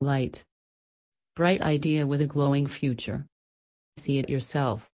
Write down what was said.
Light. Bright idea with a glowing future. See it yourself.